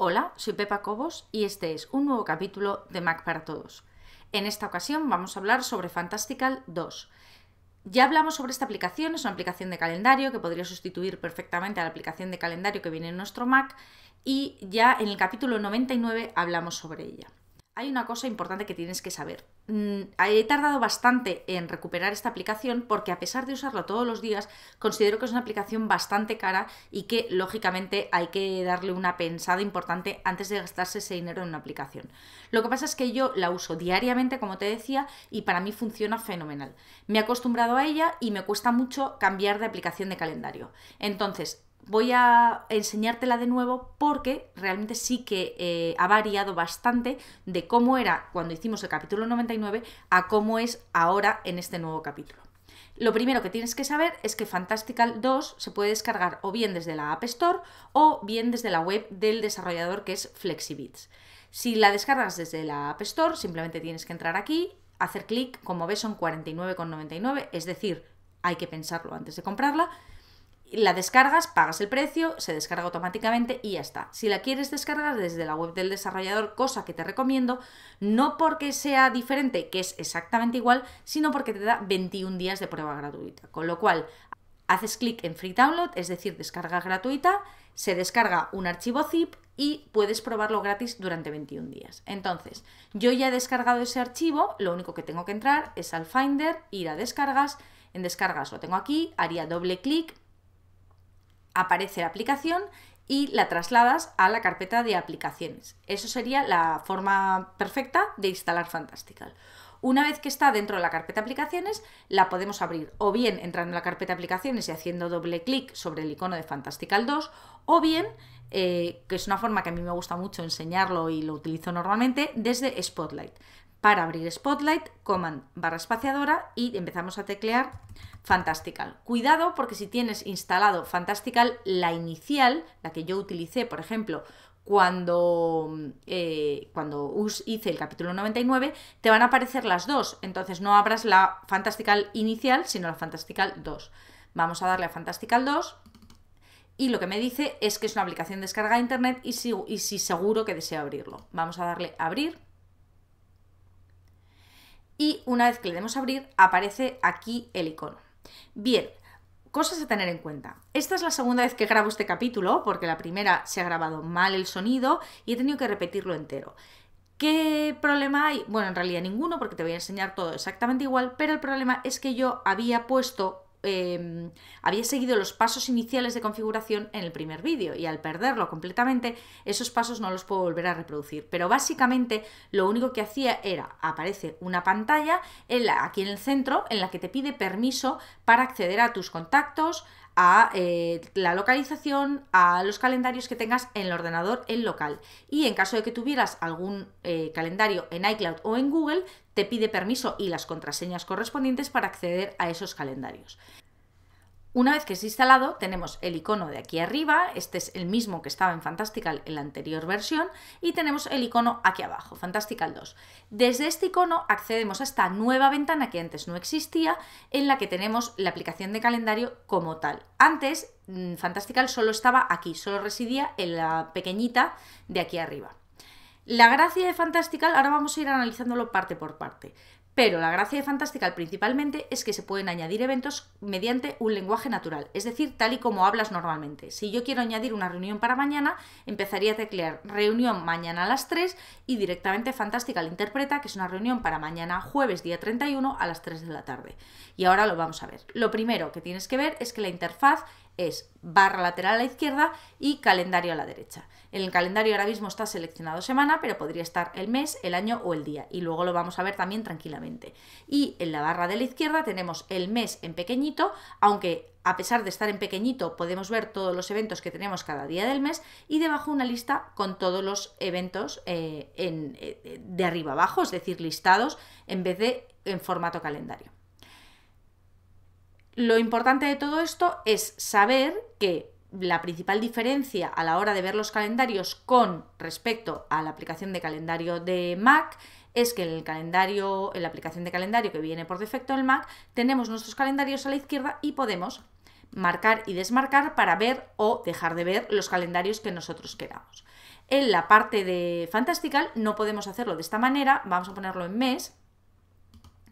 Hola, soy Pepa Cobos y este es un nuevo capítulo de Mac para Todos. En esta ocasión vamos a hablar sobre Fantastical 2. Ya hablamos sobre esta aplicación, es una aplicación de calendario que podría sustituir perfectamente a la aplicación de calendario que viene en nuestro Mac y ya en el capítulo 99 hablamos sobre ella hay una cosa importante que tienes que saber. Mm, he tardado bastante en recuperar esta aplicación porque a pesar de usarla todos los días, considero que es una aplicación bastante cara y que lógicamente hay que darle una pensada importante antes de gastarse ese dinero en una aplicación. Lo que pasa es que yo la uso diariamente, como te decía, y para mí funciona fenomenal. Me he acostumbrado a ella y me cuesta mucho cambiar de aplicación de calendario. Entonces, voy a enseñártela de nuevo porque realmente sí que eh, ha variado bastante de cómo era cuando hicimos el capítulo 99 a cómo es ahora en este nuevo capítulo. Lo primero que tienes que saber es que Fantastical 2 se puede descargar o bien desde la App Store o bien desde la web del desarrollador que es FlexiBits. Si la descargas desde la App Store, simplemente tienes que entrar aquí, hacer clic, como ves son 49,99, es decir, hay que pensarlo antes de comprarla la descargas, pagas el precio, se descarga automáticamente y ya está. Si la quieres descargar desde la web del desarrollador, cosa que te recomiendo, no porque sea diferente, que es exactamente igual, sino porque te da 21 días de prueba gratuita. Con lo cual, haces clic en Free Download, es decir, descarga gratuita, se descarga un archivo zip y puedes probarlo gratis durante 21 días. Entonces, yo ya he descargado ese archivo, lo único que tengo que entrar es al Finder, ir a descargas, en descargas lo tengo aquí, haría doble clic aparece la aplicación y la trasladas a la carpeta de aplicaciones. Eso sería la forma perfecta de instalar Fantastical. Una vez que está dentro de la carpeta aplicaciones, la podemos abrir o bien entrando en la carpeta aplicaciones y haciendo doble clic sobre el icono de Fantastical 2 o bien, eh, que es una forma que a mí me gusta mucho enseñarlo y lo utilizo normalmente, desde Spotlight. Para abrir Spotlight, Command barra espaciadora y empezamos a teclear Fantastical. Cuidado porque si tienes instalado Fantastical, la inicial, la que yo utilicé, por ejemplo, cuando, eh, cuando hice el capítulo 99, te van a aparecer las dos. Entonces no abras la Fantastical inicial, sino la Fantastical 2. Vamos a darle a Fantastical 2 y lo que me dice es que es una aplicación descarga de internet y y si seguro que desea abrirlo. Vamos a darle a abrir y una vez que le demos abrir aparece aquí el icono. Bien, cosas a tener en cuenta. Esta es la segunda vez que grabo este capítulo porque la primera se ha grabado mal el sonido y he tenido que repetirlo entero. ¿Qué problema hay? Bueno, en realidad ninguno porque te voy a enseñar todo exactamente igual, pero el problema es que yo había puesto Em, había seguido los pasos iniciales de configuración en el primer vídeo y al perderlo completamente esos pasos no los puedo volver a reproducir pero básicamente lo único que hacía era aparece una pantalla aquí en el centro en la que te pide permiso para acceder a tus contactos a eh, la localización, a los calendarios que tengas en el ordenador en local. Y en caso de que tuvieras algún eh, calendario en iCloud o en Google, te pide permiso y las contraseñas correspondientes para acceder a esos calendarios. Una vez que es instalado, tenemos el icono de aquí arriba, este es el mismo que estaba en Fantastical en la anterior versión, y tenemos el icono aquí abajo, Fantastical 2. Desde este icono accedemos a esta nueva ventana que antes no existía, en la que tenemos la aplicación de calendario como tal. Antes, mm, Fantastical solo estaba aquí, solo residía en la pequeñita de aquí arriba. La gracia de Fantastical, ahora vamos a ir analizándolo parte por parte. Pero la gracia de Fantastical principalmente es que se pueden añadir eventos mediante un lenguaje natural, es decir, tal y como hablas normalmente. Si yo quiero añadir una reunión para mañana, empezaría a teclear reunión mañana a las 3 y directamente Fantastical interpreta que es una reunión para mañana jueves día 31 a las 3 de la tarde. Y ahora lo vamos a ver. Lo primero que tienes que ver es que la interfaz es barra lateral a la izquierda y calendario a la derecha. En el calendario ahora mismo está seleccionado semana, pero podría estar el mes, el año o el día, y luego lo vamos a ver también tranquilamente. Y en la barra de la izquierda tenemos el mes en pequeñito, aunque a pesar de estar en pequeñito podemos ver todos los eventos que tenemos cada día del mes, y debajo una lista con todos los eventos eh, eh, de arriba abajo, es decir, listados en vez de en formato calendario. Lo importante de todo esto es saber que la principal diferencia a la hora de ver los calendarios con respecto a la aplicación de calendario de Mac es que en el calendario, en la aplicación de calendario que viene por defecto del Mac, tenemos nuestros calendarios a la izquierda y podemos marcar y desmarcar para ver o dejar de ver los calendarios que nosotros queramos. En la parte de Fantastical no podemos hacerlo de esta manera, vamos a ponerlo en mes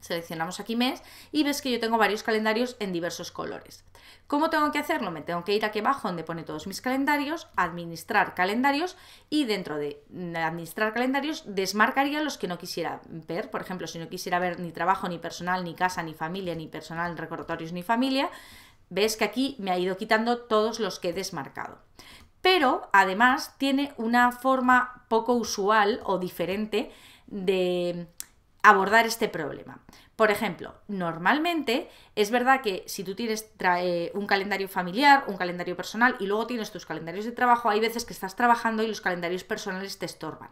Seleccionamos aquí mes y ves que yo tengo varios calendarios en diversos colores. ¿Cómo tengo que hacerlo? Me tengo que ir aquí abajo donde pone todos mis calendarios, administrar calendarios y dentro de mm, administrar calendarios desmarcaría los que no quisiera ver. Por ejemplo, si no quisiera ver ni trabajo, ni personal, ni casa, ni familia, ni personal, recordatorios, ni familia, ves que aquí me ha ido quitando todos los que he desmarcado pero además tiene una forma poco usual o diferente de abordar este problema. Por ejemplo, normalmente es verdad que si tú tienes eh, un calendario familiar, un calendario personal y luego tienes tus calendarios de trabajo, hay veces que estás trabajando y los calendarios personales te estorban.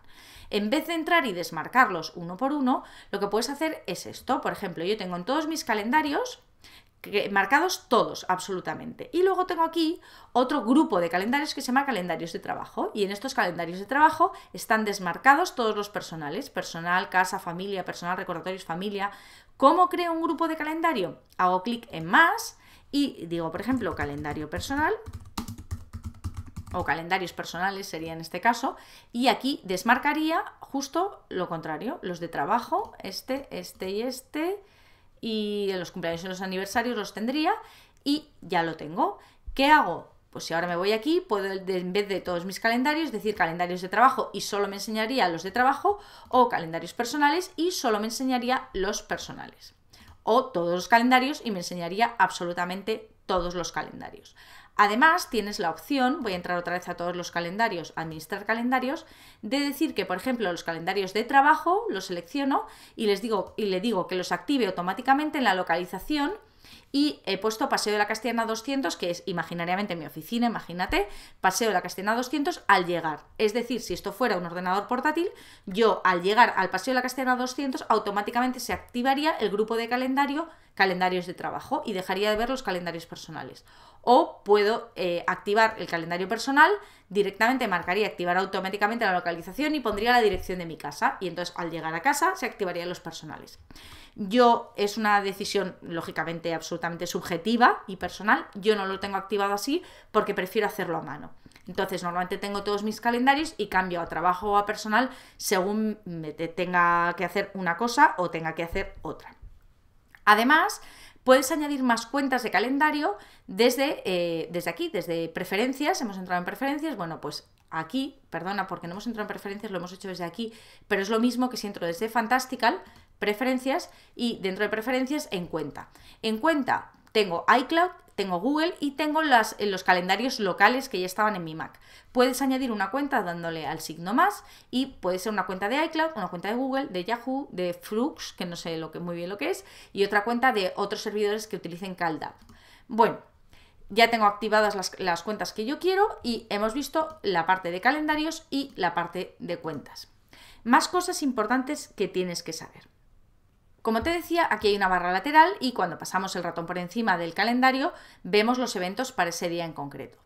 En vez de entrar y desmarcarlos uno por uno, lo que puedes hacer es esto. Por ejemplo, yo tengo en todos mis calendarios marcados todos, absolutamente. Y luego tengo aquí otro grupo de calendarios que se llama calendarios de trabajo. Y en estos calendarios de trabajo están desmarcados todos los personales, personal, casa, familia, personal, recordatorios, familia. ¿Cómo creo un grupo de calendario? Hago clic en más y digo, por ejemplo, calendario personal o calendarios personales sería en este caso, y aquí desmarcaría justo lo contrario, los de trabajo, este, este y este, y los cumpleaños y los aniversarios los tendría y ya lo tengo. ¿Qué hago? Pues si ahora me voy aquí, puedo en vez de todos mis calendarios decir calendarios de trabajo y solo me enseñaría los de trabajo o calendarios personales y solo me enseñaría los personales. O todos los calendarios y me enseñaría absolutamente todos los calendarios. Además, tienes la opción, voy a entrar otra vez a todos los calendarios, administrar calendarios, de decir que, por ejemplo, los calendarios de trabajo los selecciono y les digo y le digo que los active automáticamente en la localización y he puesto Paseo de la Castellana 200, que es imaginariamente mi oficina, imagínate, Paseo de la Castellana 200 al llegar. Es decir, si esto fuera un ordenador portátil, yo al llegar al Paseo de la Castellana 200 automáticamente se activaría el grupo de calendario, calendarios de trabajo y dejaría de ver los calendarios personales o puedo eh, activar el calendario personal, directamente marcaría activar automáticamente la localización y pondría la dirección de mi casa y entonces al llegar a casa se activarían los personales. Yo es una decisión lógicamente absolutamente subjetiva y personal, yo no lo tengo activado así porque prefiero hacerlo a mano. Entonces normalmente tengo todos mis calendarios y cambio a trabajo o a personal según me tenga que hacer una cosa o tenga que hacer otra. Además, puedes añadir más cuentas de calendario desde, eh, desde aquí, desde preferencias, hemos entrado en preferencias, bueno, pues aquí, perdona porque no hemos entrado en preferencias, lo hemos hecho desde aquí, pero es lo mismo que si entro desde Fantastical, preferencias y dentro de preferencias en cuenta. En cuenta tengo iCloud tengo Google y tengo las, eh, los calendarios locales que ya estaban en mi Mac. Puedes añadir una cuenta dándole al signo más y puede ser una cuenta de iCloud, una cuenta de Google, de Yahoo, de Flux, que no sé lo que, muy bien lo que es, y otra cuenta de otros servidores que utilicen CalDAV. Bueno, ya tengo activadas las cuentas que yo quiero y hemos visto la parte de calendarios y la parte de cuentas. Más cosas importantes que tienes que saber. Como te decía, aquí hay una barra lateral y cuando pasamos el ratón por encima del calendario vemos los eventos para ese día en concreto.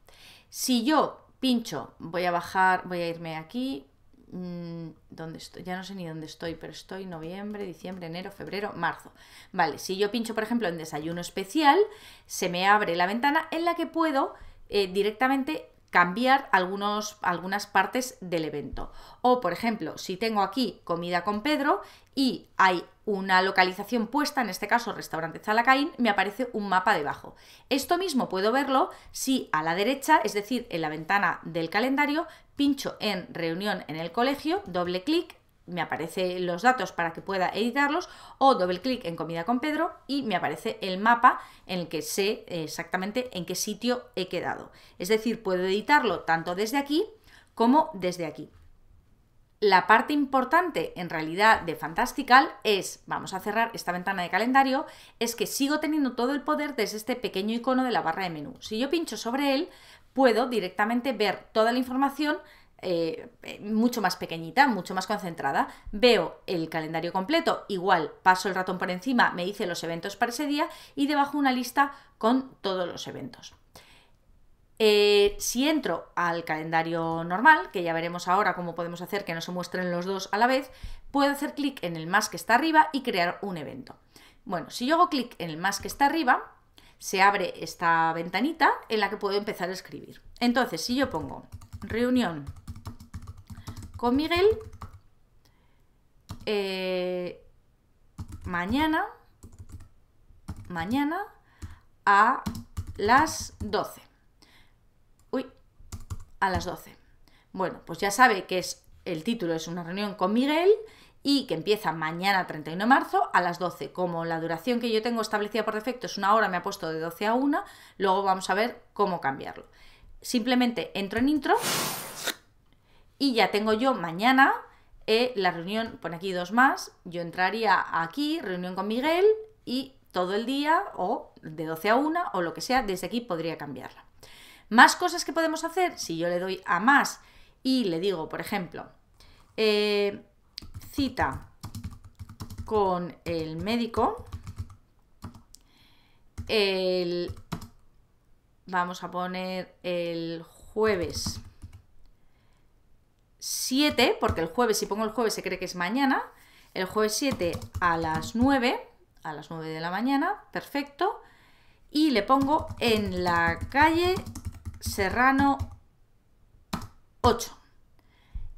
Si yo pincho, voy a bajar, voy a irme aquí, mm, ¿dónde estoy? Ya no sé ni dónde estoy, pero estoy noviembre, diciembre, enero, febrero, marzo. Vale, si yo pincho, por ejemplo, en desayuno especial, se me abre la ventana en la que puedo eh, directamente cambiar algunos, algunas partes del evento. O, por ejemplo, si tengo aquí comida con Pedro y hay una localización puesta, en este caso restaurante Zalacaín, me aparece un mapa debajo. Esto mismo puedo verlo si a la derecha, es decir, en la ventana del calendario, pincho en reunión en el colegio, doble clic me aparecen los datos para que pueda editarlos o doble clic en Comida con Pedro y me aparece el mapa en el que sé exactamente en qué sitio he quedado. Es decir, puedo editarlo tanto desde aquí como desde aquí. La parte importante en realidad de Fantastical es, vamos a cerrar esta ventana de calendario, es que sigo teniendo todo el poder desde este pequeño icono de la barra de menú. Si yo pincho sobre él, puedo directamente ver toda la información eh, eh, mucho más pequeñita, mucho más concentrada. Veo el calendario completo, igual paso el ratón por encima, me dice los eventos para ese día y debajo una lista con todos los eventos. Eh, si entro al calendario normal, que ya veremos ahora cómo podemos hacer que no se muestren los dos a la vez, puedo hacer clic en el más que está arriba y crear un evento. Bueno, si yo hago clic en el más que está arriba, se abre esta ventanita en la que puedo empezar a escribir. Entonces, si yo pongo reunión con Miguel eh, mañana, mañana a las 12. Uy, a las 12. Bueno, pues ya sabe que es el título es una reunión con Miguel y que empieza mañana 31 de marzo a las 12. Como la duración que yo tengo establecida por defecto es una hora, me ha puesto de 12 a 1, luego vamos a ver cómo cambiarlo. Simplemente entro en intro y ya tengo yo mañana eh, la reunión, pone aquí dos más, yo entraría aquí, reunión con Miguel y todo el día o de 12 a 1 o lo que sea, desde aquí podría cambiarla. Más cosas que podemos hacer, si yo le doy a más y le digo, por ejemplo, eh, cita con el médico, el, vamos a poner el jueves 7, porque el jueves, si pongo el jueves se cree que es mañana, el jueves 7 a las 9, a las 9 de la mañana, perfecto, y le pongo en la calle Serrano 8.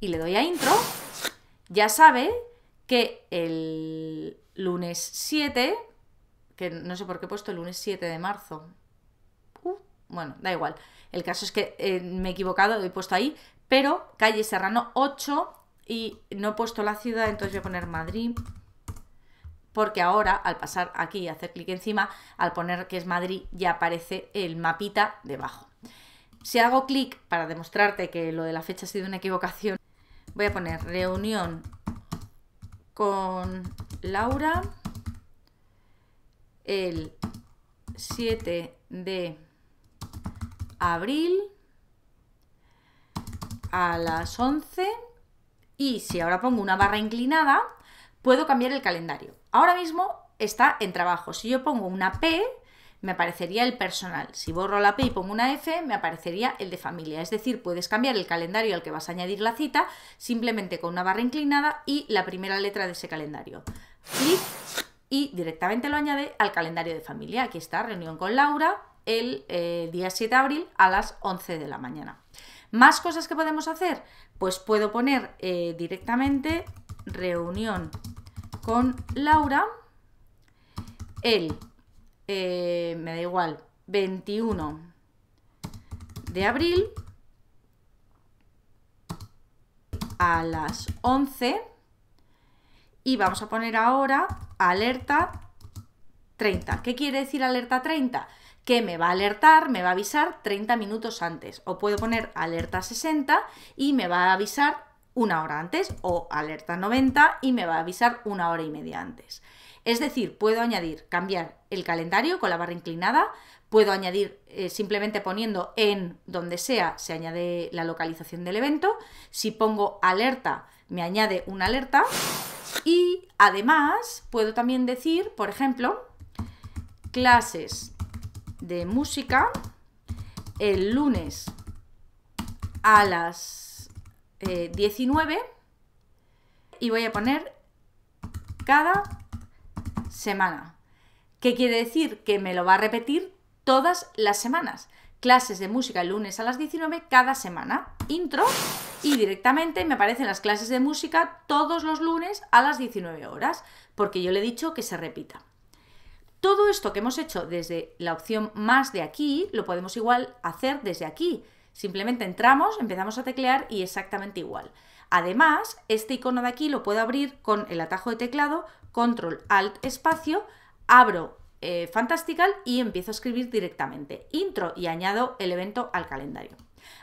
Y le doy a intro, ya sabe que el lunes 7, que no sé por qué he puesto el lunes 7 de marzo, uh, bueno, da igual, el caso es que eh, me he equivocado, he puesto ahí pero calle Serrano 8 y no he puesto la ciudad, entonces voy a poner Madrid, porque ahora al pasar aquí y hacer clic encima, al poner que es Madrid ya aparece el mapita debajo. Si hago clic para demostrarte que lo de la fecha ha sido una equivocación, voy a poner reunión con Laura el 7 de abril a las 11 y si ahora pongo una barra inclinada, puedo cambiar el calendario. Ahora mismo está en trabajo. Si yo pongo una P, me aparecería el personal. Si borro la P y pongo una F, me aparecería el de familia. Es decir, puedes cambiar el calendario al que vas a añadir la cita simplemente con una barra inclinada y la primera letra de ese calendario. Clic y directamente lo añade al calendario de familia. Aquí está, reunión con Laura el eh, día 7 de abril a las 11 de la mañana. ¿Más cosas que podemos hacer? Pues puedo poner eh, directamente reunión con Laura el, eh, me da igual, 21 de abril a las 11 y vamos a poner ahora alerta ¿Qué quiere decir alerta 30? que me va a alertar, me va a avisar 30 minutos antes. O puedo poner alerta 60 y me va a avisar una hora antes. O alerta 90 y me va a avisar una hora y media antes. Es decir, puedo añadir, cambiar el calendario con la barra inclinada, puedo añadir eh, simplemente poniendo en donde sea, se añade la localización del evento. Si pongo alerta, me añade una alerta. Y además puedo también decir, por ejemplo, clases de música el lunes a las 19 eh, y voy a poner cada semana. ¿Qué quiere decir? Que me lo va a repetir todas las semanas. Clases de música el lunes a las 19 cada semana. Intro y directamente me aparecen las clases de música todos los lunes a las 19 horas, porque yo le he dicho que se repita. Todo esto que hemos hecho desde la opción más de aquí, lo podemos igual hacer desde aquí. Simplemente entramos, empezamos a teclear y exactamente igual. Además, este icono de aquí lo puedo abrir con el atajo de teclado, control alt espacio, abro eh, Fantastical y empiezo a escribir directamente intro y añado el evento al calendario.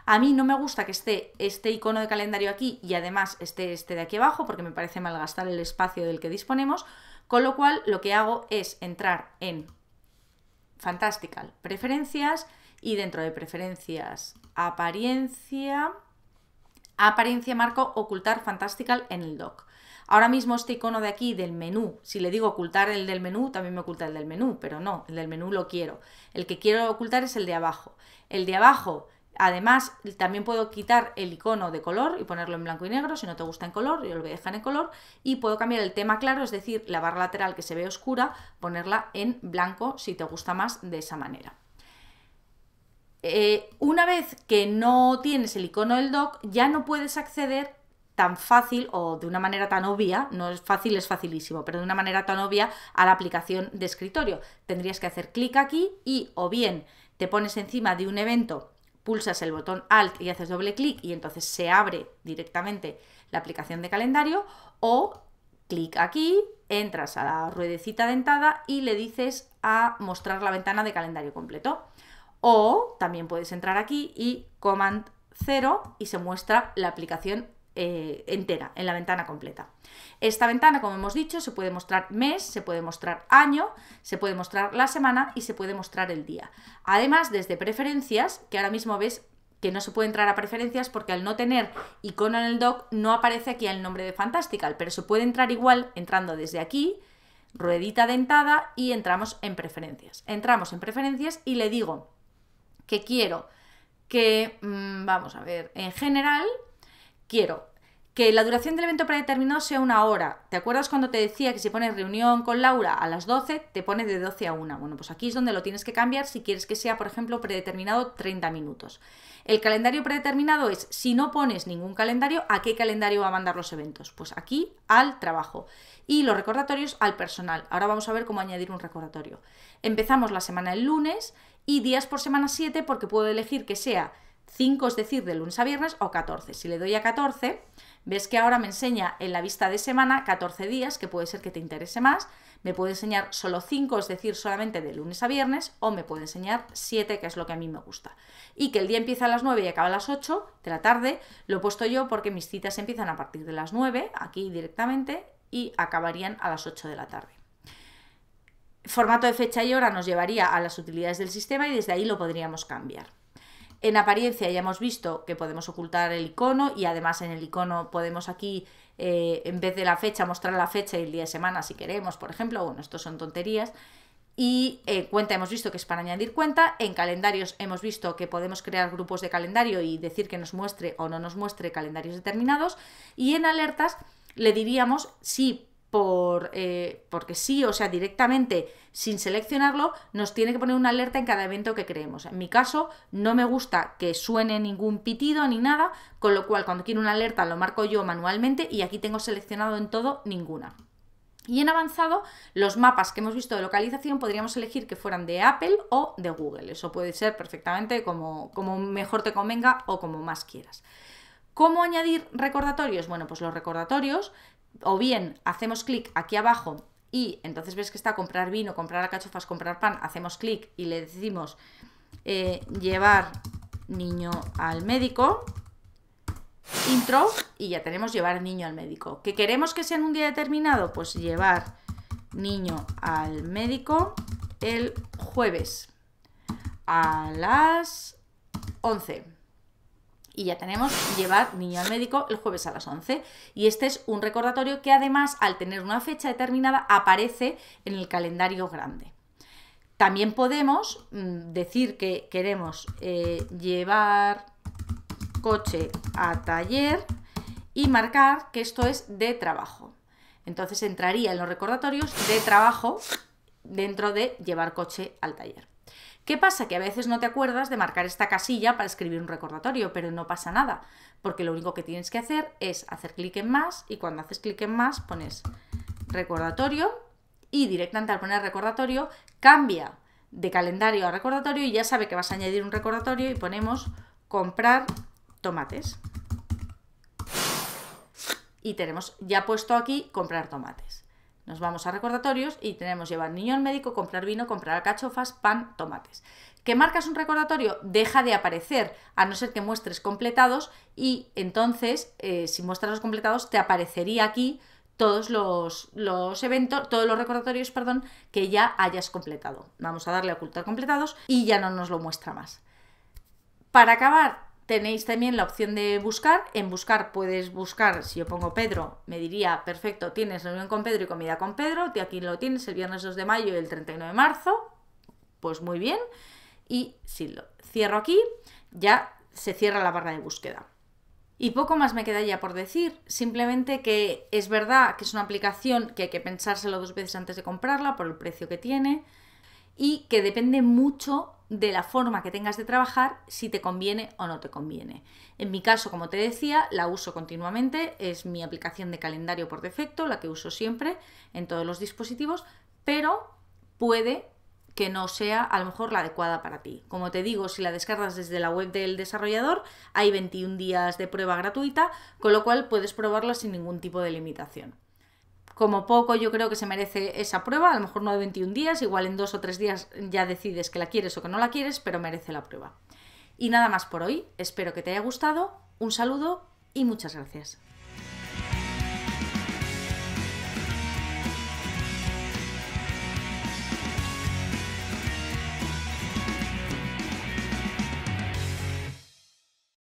A mí no me gusta que esté este icono de calendario aquí y además esté este de aquí abajo porque me parece malgastar el espacio del que disponemos, con lo cual, lo que hago es entrar en Fantastical, preferencias, y dentro de preferencias, apariencia, apariencia marco ocultar Fantastical en el doc. Ahora mismo este icono de aquí del menú, si le digo ocultar el del menú, también me oculta el del menú, pero no, el del menú lo quiero. El que quiero ocultar es el de abajo. El de abajo Además, también puedo quitar el icono de color y ponerlo en blanco y negro. Si no te gusta en color, yo lo voy a dejar en color. Y puedo cambiar el tema claro, es decir, la barra lateral que se ve oscura, ponerla en blanco si te gusta más de esa manera. Eh, una vez que no tienes el icono del doc, ya no puedes acceder tan fácil o de una manera tan obvia, no es fácil, es facilísimo, pero de una manera tan obvia a la aplicación de escritorio. Tendrías que hacer clic aquí y o bien te pones encima de un evento pulsas el botón Alt y haces doble clic y entonces se abre directamente la aplicación de calendario o clic aquí, entras a la ruedecita dentada y le dices a mostrar la ventana de calendario completo. O también puedes entrar aquí y Command 0 y se muestra la aplicación eh, entera, en la ventana completa. Esta ventana, como hemos dicho, se puede mostrar mes, se puede mostrar año, se puede mostrar la semana y se puede mostrar el día. Además, desde preferencias, que ahora mismo ves que no se puede entrar a preferencias porque al no tener icono en el doc no aparece aquí el nombre de Fantastical, pero se puede entrar igual entrando desde aquí, ruedita dentada y entramos en preferencias. Entramos en preferencias y le digo que quiero que, mm, vamos a ver, en general quiero que la duración del evento predeterminado sea una hora. ¿Te acuerdas cuando te decía que si pones reunión con Laura a las 12, te pone de 12 a 1? Bueno, pues aquí es donde lo tienes que cambiar si quieres que sea, por ejemplo, predeterminado 30 minutos. El calendario predeterminado es, si no pones ningún calendario, ¿a qué calendario va a mandar los eventos? Pues aquí al trabajo. Y los recordatorios al personal. Ahora vamos a ver cómo añadir un recordatorio. Empezamos la semana el lunes y días por semana 7 porque puedo elegir que sea 5, es decir, de lunes a viernes, o 14. Si le doy a 14, ves que ahora me enseña en la vista de semana 14 días, que puede ser que te interese más. Me puede enseñar solo 5, es decir, solamente de lunes a viernes, o me puede enseñar 7, que es lo que a mí me gusta. Y que el día empieza a las 9 y acaba a las 8 de la tarde, lo he puesto yo porque mis citas empiezan a partir de las 9, aquí directamente, y acabarían a las 8 de la tarde formato de fecha y hora nos llevaría a las utilidades del sistema y desde ahí lo podríamos cambiar. En apariencia ya hemos visto que podemos ocultar el icono y además en el icono podemos aquí, eh, en vez de la fecha, mostrar la fecha y el día de semana si queremos, por ejemplo. Bueno, esto son tonterías. Y eh, en cuenta hemos visto que es para añadir cuenta. En calendarios hemos visto que podemos crear grupos de calendario y decir que nos muestre o no nos muestre calendarios determinados. Y en alertas le diríamos si por, eh, porque sí, o sea, directamente sin seleccionarlo, nos tiene que poner una alerta en cada evento que creemos. En mi caso, no me gusta que suene ningún pitido ni nada, con lo cual cuando quiero una alerta lo marco yo manualmente y aquí tengo seleccionado en todo ninguna. Y en avanzado, los mapas que hemos visto de localización podríamos elegir que fueran de Apple o de Google. Eso puede ser perfectamente como, como mejor te convenga o como más quieras. ¿Cómo añadir recordatorios? Bueno, pues los recordatorios o bien hacemos clic aquí abajo y entonces ves que está comprar vino, comprar cachofas, comprar pan, hacemos clic y le decimos eh, llevar niño al médico, intro, y ya tenemos llevar niño al médico. ¿Qué queremos que sea en un día determinado? Pues llevar niño al médico el jueves a las 11 y ya tenemos llevar niño al médico el jueves a las 11. Y este es un recordatorio que además al tener una fecha determinada aparece en el calendario grande. También podemos mm, decir que queremos eh, llevar coche a taller y marcar que esto es de trabajo. Entonces entraría en los recordatorios de trabajo dentro de llevar coche al taller. ¿Qué pasa? Que a veces no te acuerdas de marcar esta casilla para escribir un recordatorio, pero no pasa nada, porque lo único que tienes que hacer es hacer clic en más y cuando haces clic en más pones recordatorio y directamente al poner recordatorio cambia de calendario a recordatorio y ya sabe que vas a añadir un recordatorio y ponemos comprar tomates. Y tenemos ya puesto aquí comprar tomates. Nos vamos a recordatorios y tenemos llevar niño al médico, comprar vino, comprar alcachofas, pan, tomates. Que marcas un recordatorio deja de aparecer, a no ser que muestres completados y entonces eh, si muestras los completados te aparecería aquí todos los, los, eventos, todos los recordatorios, perdón, que ya hayas completado. Vamos a darle a ocultar completados y ya no nos lo muestra más. Para acabar, Tenéis también la opción de buscar. En buscar puedes buscar, si yo pongo Pedro, me diría, perfecto, tienes reunión con Pedro y comida con Pedro. aquí lo tienes el viernes 2 de mayo y el 31 de marzo. Pues muy bien. Y si lo cierro aquí, ya se cierra la barra de búsqueda. Y poco más me queda ya por decir, simplemente que es verdad que es una aplicación que hay que pensárselo dos veces antes de comprarla por el precio que tiene, y que depende mucho de la forma que tengas de trabajar, si te conviene o no te conviene. En mi caso, como te decía, la uso continuamente, es mi aplicación de calendario por defecto, la que uso siempre en todos los dispositivos, pero puede que no sea a lo mejor la adecuada para ti. Como te digo, si la descargas desde la web del desarrollador, hay 21 días de prueba gratuita, con lo cual puedes probarla sin ningún tipo de limitación como poco yo creo que se merece esa prueba, a lo mejor no de 21 días, igual en dos o tres días ya decides que la quieres o que no la quieres, pero merece la prueba. Y nada más por hoy, espero que te haya gustado, un saludo y muchas gracias.